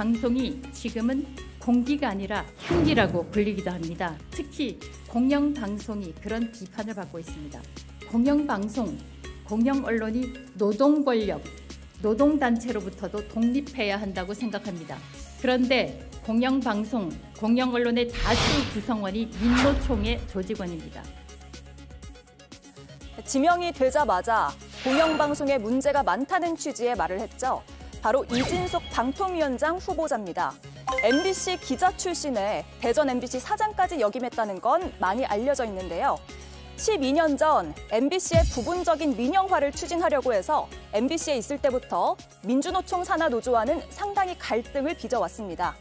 방송이 지금은 공기가 아니라 흉기라고 불리기도 합니다. 특히 공영방송이 그런 비판을 받고 있습니다. 공영방송, 공영언론이 노동권력, 노동단체로부터도 독립해야 한다고 생각합니다. 그런데 공영방송, 공영언론의 다수 구성원이 민노총의 조직원입니다. 지명이 되자마자 공영방송에 문제가 많다는 취지의 말을 했죠. 바로 이진석 방통위원장 후보자입니다. MBC 기자 출신에 대전 MBC 사장까지 역임했다는 건 많이 알려져 있는데요. 12년 전 MBC의 부분적인 민영화를 추진하려고 해서 MBC에 있을 때부터 민주노총 산하 노조와는 상당히 갈등을 빚어왔습니다.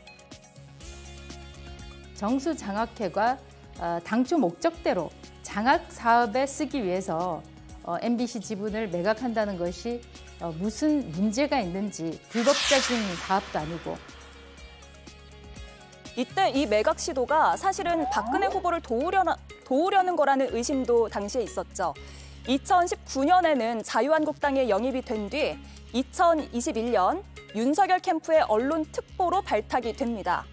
정수 장학회가 어, 당초 목적대로 장학 사업에 쓰기 위해서 어, MBC 지분을 매각한다는 것이 어, 무슨 문제가 있는지 불법적인 사업도 아니고 이때 이 매각 시도가 사실은 박근혜 어? 후보를 도우려나, 도우려는 거라는 의심도 당시에 있었죠. 2019년에는 자유한국당에 영입이 된 뒤 2021년 윤석열 캠프의 언론 특보로 발탁이 됩니다.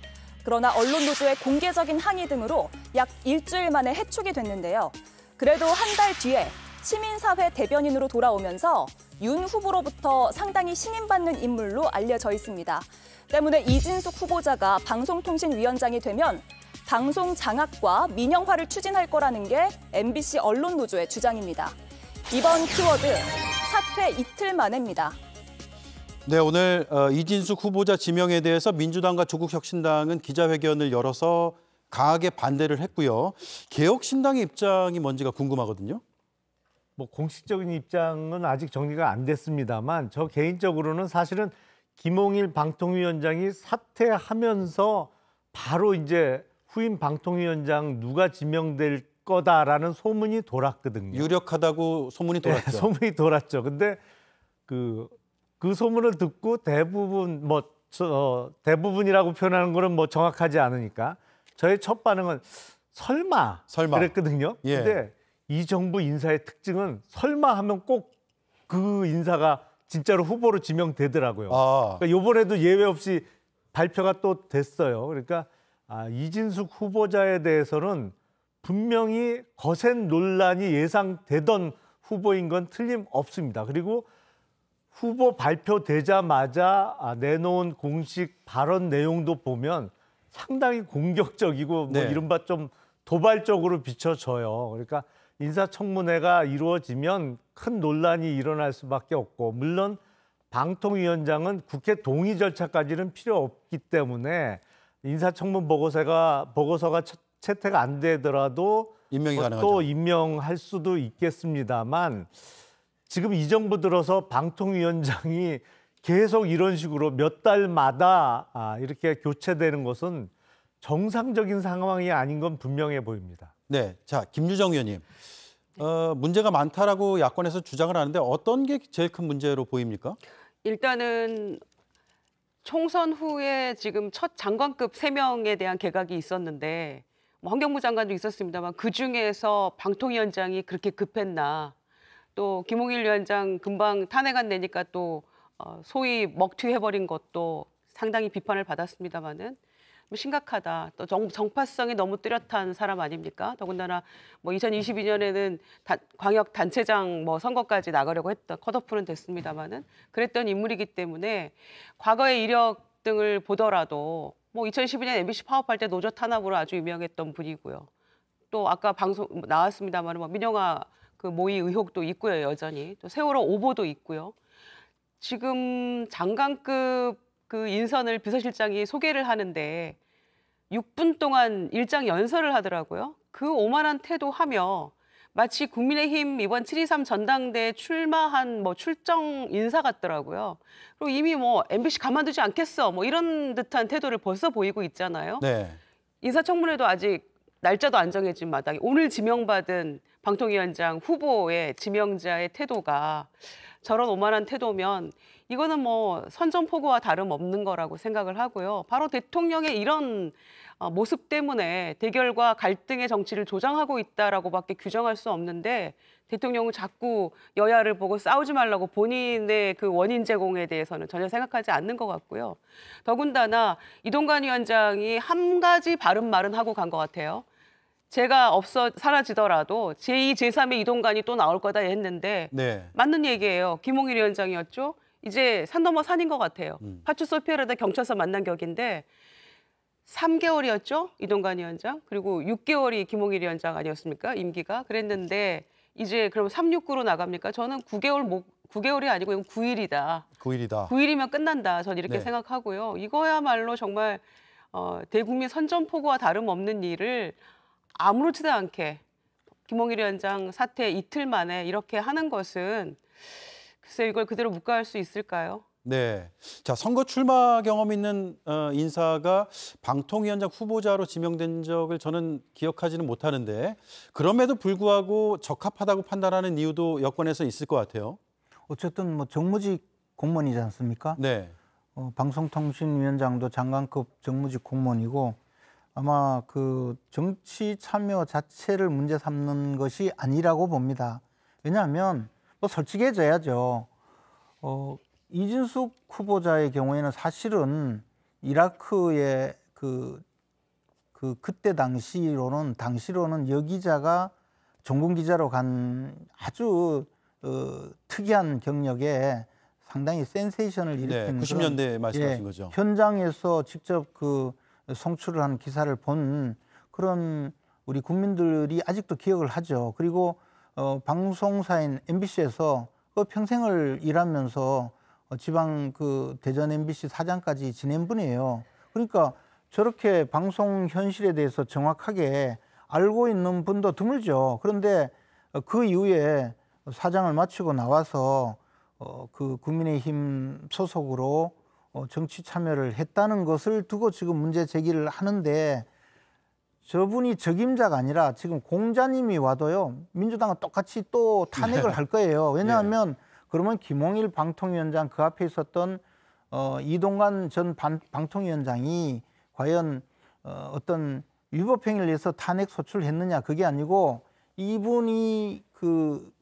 그러나 언론 노조의 공개적인 항의 등으로 약 일주일 만에 해촉이 됐는데요. 그래도 한 달 뒤에 시민사회 대변인으로 돌아오면서 윤 후보로부터 상당히 신임받는 인물로 알려져 있습니다. 때문에 이진숙 후보자가 방송통신위원장이 되면 방송 장악과 민영화를 추진할 거라는 게 MBC 언론 노조의 주장입니다. 이번 키워드 사퇴 이틀 만입니다. 네, 오늘 어, 이진숙 후보자 지명에 대해서 민주당과 조국혁신당은 기자회견을 열어서 강하게 반대를 했고요. 개혁신당의 입장이 뭔지가 궁금하거든요. 뭐 공식적인 입장은 아직 정리가 안 됐습니다만 저 개인적으로는 사실은 김홍일 방통위원장이 사퇴하면서 바로 이제 후임 방통위원장 누가 지명될 거다라는 소문이 돌았거든요. 유력하다고 소문이 네, 돌았죠. 네, 소문이 돌았죠. 근데 그그 그 소문을 듣고 대부분 뭐 저, 어, 대부분이라고 표현하는 거는 뭐 정확하지 않으니까 저의 첫 반응은 설마, 설마. 그랬거든요. 예. 근데 이 정부 인사의 특징은 설마 하면 꼭 그 인사가 진짜로 후보로 지명되더라고요. 아. 그러니까 요번에도 예외 없이 발표가 또 됐어요. 그러니까 아, 이진숙 후보자에 대해서는 분명히 거센 논란이 예상되던 후보인 건 틀림없습니다. 그리고 후보 발표되자마자 아, 내놓은 공식 발언 내용도 보면 상당히 공격적이고 뭐 네. 이른바 좀 도발적으로 비춰져요. 그러니까 인사청문회가 이루어지면 큰 논란이 일어날 수밖에 없고 물론 방통위원장은 국회 동의 절차까지는 필요 없기 때문에 인사청문 보고서가 보고서가 채택 안 되더라도 임명이 뭐 가능하죠. 또 임명할 수도 있겠습니다만 지금 이 정부 들어서 방통위원장이 계속 이런 식으로 몇 달마다 아, 이렇게 교체되는 것은 정상적인 상황이 아닌 건 분명해 보입니다. 네, 자 김유정 의원님. 네. 어, 문제가 많다라고 야권에서 주장을 하는데 어떤 게 제일 큰 문제로 보입니까? 일단은 총선 후에 지금 첫 장관급 세명에 대한 개각이 있었는데 뭐 환경부 장관도 있었습니다만 그중에서 방통위원장이 그렇게 급했나 또 김홍일 위원장 금방 탄핵안 내니까 또 어, 소위 먹튀해버린 것도 상당히 비판을 받았습니다마는 뭐 심각하다. 또 정, 정 파성이 너무 뚜렷한 사람 아닙니까? 더군다나 뭐 2022년에는 다, 광역 단체장 뭐 선거까지 나가려고 했던 컷오프는 됐습니다마는 그랬던 인물이기 때문에 과거의 이력 등을 보더라도 뭐 2012년 MBC 파업할 때 노조 탄압으로 아주 유명했던 분이고요. 또 아까 방송 나왔습니다마는 뭐민영화그 모의 의혹도 있고요 여전히 또 세월호 오보도 있고요. 지금 장관급 그 인선을 비서실장이 소개를 하는데 6분 동안 일장 연설을 하더라고요. 그 오만한 태도하며 마치 국민의힘 이번 7.23 전당대에 출마한 뭐 출정 인사 같더라고요. 그리고 이미 뭐 MBC 가만두지 않겠어 뭐 이런 듯한 태도를 벌써 보이고 있잖아요. 네. 인사청문회도 아직 날짜도 안 정해진 마당에 오늘 지명받은 방통위원장 후보의 지명자의 태도가 저런 오만한 태도면 이거는 뭐 선전포고와 다름없는 거라고 생각을 하고요. 바로 대통령의 이런 어, 모습 때문에 대결과 갈등의 정치를 조장하고 있다라고밖에 규정할 수 없는데 대통령은 자꾸 여야를 보고 싸우지 말라고 본인의 그 원인 제공에 대해서는 전혀 생각하지 않는 것 같고요. 더군다나 이동관 위원장이 한 가지 바른 말은 하고 간 것 같아요. 제가 없어 사라지더라도 제2, 제3의 이동관이 또 나올 거다 했는데 네. 맞는 얘기예요. 김홍일 위원장이었죠. 이제 산 넘어 산인 것 같아요. 음. 파출소 피해르다 경찰서 만난 격인데 3개월이었죠 이동관 위원장 그리고 6개월이 김홍일 위원장 아니었습니까 임기가 그랬는데 이제 그럼 369로 나갑니까? 저는 9개월 못 9개월이 아니고 이건 9일이다. 9일이다. 9일이면 끝난다. 전 이렇게 네. 생각하고요. 이거야말로 정말 어, 대국민 선전포고와 다름없는 일을 아무렇지도 않게 김홍일 위원장 사태 이틀 만에 이렇게 하는 것은 글쎄 이걸 그대로 묵과할 수 있을까요? 네. 자, 선거 출마 경험 있는 어, 인사가 방통위원장 후보자로 지명된 적을 저는 기억하지는 못하는데 그럼에도 불구하고 적합하다고 판단하는 이유도 여권에서 있을 것 같아요. 어쨌든 뭐 정무직 공무원이지 않습니까? 네. 어, 방송통신위원장도 장관급 정무직 공무원이고 아마 그 정치 참여 자체를 문제 삼는 것이 아니라고 봅니다. 왜냐하면 또 솔직해져야죠. 어, 이진숙 후보자의 경우에는 사실은 이라크의 그, 그 그때 당시로는 당시로는 여기자가 전공 기자로 간 아주 어, 특이한 경력에 상당히 센세이션을 네, 일으킨 네, 90년대 말씀하신 예, 거죠. 현장에서 직접 그 송출을 한 기사를 본 그런 우리 국민들이 아직도 기억을 하죠. 그리고 어, 방송사인 MBC에서 그 평생을 일하면서 어, 지방 그 대전 MBC 사장까지 지낸 분이에요. 그러니까 저렇게 방송 현실에 대해서 정확하게 알고 있는 분도 드물죠. 그런데 그 이후에 사장을 마치고 나와서 어, 그 국민의힘 소속으로 어, 정치 참여를 했다는 것을 두고 지금 문제 제기를 하는데 저분이 적임자가 아니라 지금 공자님이 와도요 민주당은 똑같이 또 탄핵을 네. 할 거예요. 예. 왜냐하면 네. 그러면 김홍일 방통위원장 그 앞에 있었던 어, 이동관 전 반, 방통위원장이 과연 어, 어떤 위법행위를 위 해서 탄핵 소출했느냐 을 그게 아니고 이분이 그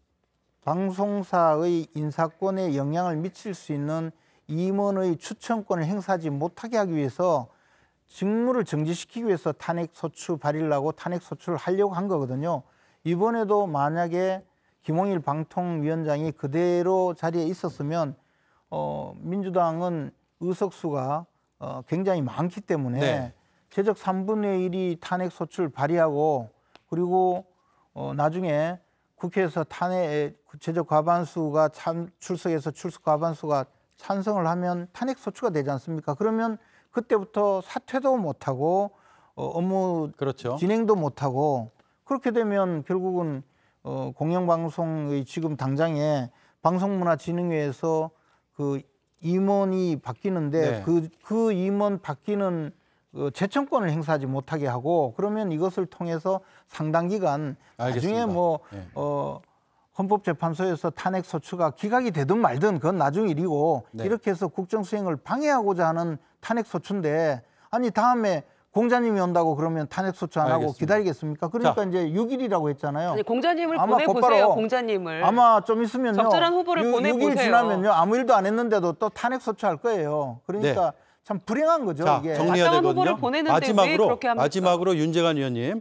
방송사의 인사권에 영향을 미칠 수 있는 임원의 추천권을 행사하지 못하게 하기 위해서 직무를 정지시키기 위해서 탄핵소추 발의를 하고 탄핵소추를 하려고 한 거거든요. 이번에도 만약에 김홍일 방통위원장이 그대로 자리에 있었으면 어, 민주당은 의석수가 어, 굉장히 많기 때문에 네. 제적 3분의 1이 탄핵소추를 발의하고 그리고 어, 나중에 국회에서 탄핵 제적 과반수가 참, 출석해서 출석 과반수가 찬성을 하면 탄핵소추가 되지 않습니까? 그러면 그때부터 사퇴도 못하고 어, 업무 그렇죠. 진행도 못하고 그렇게 되면 결국은 어, 공영방송의 지금 당장에 방송문화진흥회에서 그 임원이 바뀌는데 네. 그, 그 임원 바뀌는 그 재청권을 행사하지 못하게 하고 그러면 이것을 통해서 상당 기간 알겠습니다. 나중에 뭐 네. 어, 헌법재판소에서 탄핵 소추가 기각이 되든 말든 그건 나중 일이고 네. 이렇게 해서 국정 수행을 방해하고자 하는 탄핵 소추인데 아니 다음에 공자님이 온다고 그러면 탄핵 소추 안 알겠습니다. 하고 기다리겠습니까? 그러니까 자. 이제 6일이라고 했잖아요. 아니, 공자님을 아마 보내보세요. 공자님을 아마 좀 있으면요. 적절한 후보를 보내보세요. 6일 지나면요 아무 일도 안 했는데도 또 탄핵 소추할 거예요. 그러니까 네. 참 불행한 거죠. 자, 이게. 정리해야 되거든요. 마지막으로 마지막으로 윤재관 의원님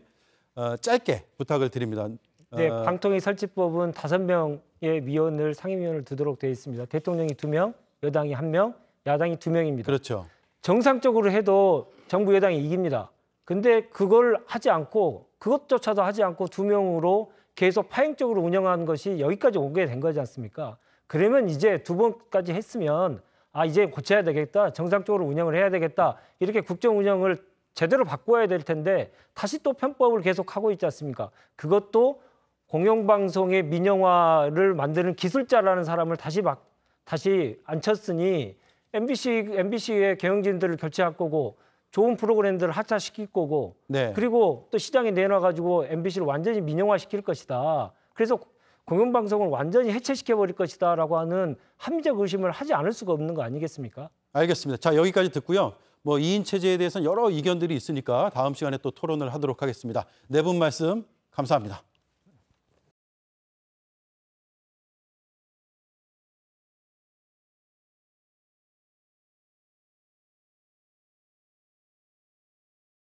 어, 짧게 부탁을 드립니다. 네, 어... 방통위 설치법은 다섯 명의 위원을 상임위원을 두도록 되어 있습니다. 대통령이 두 명, 여당이 한 명, 야당이 두 명입니다. 그렇죠. 정상적으로 해도 정부 여당이 이깁니다. 근데 그걸 하지 않고 그것조차도 하지 않고 두 명으로 계속 파행적으로 운영하는 것이 여기까지 오게 된 거지 않습니까? 그러면 이제 두 번까지 했으면 아 이제 고쳐야 되겠다 정상적으로 운영을 해야 되겠다 이렇게 국정 운영을 제대로 바꿔야 될 텐데 다시 또 편법을 계속 하고 있지 않습니까? 그것도 공영방송의 민영화를 만드는 기술자라는 사람을 다시 막 다시 앉혔으니 MBC MBC의 경영진들을 교체할 거고 좋은 프로그램들을 하차시킬 거고 네. 그리고 또 시장에 내놔가지고 MBC를 완전히 민영화시킬 것이다. 그래서 공영방송을 완전히 해체시켜버릴 것이다라고 하는 합리적 의심을 하지 않을 수가 없는 거 아니겠습니까? 알겠습니다. 자 여기까지 듣고요. 뭐 2인 체제에 대해서는 여러 의견들이 있으니까 다음 시간에 또 토론을 하도록 하겠습니다. 네 분 말씀 감사합니다.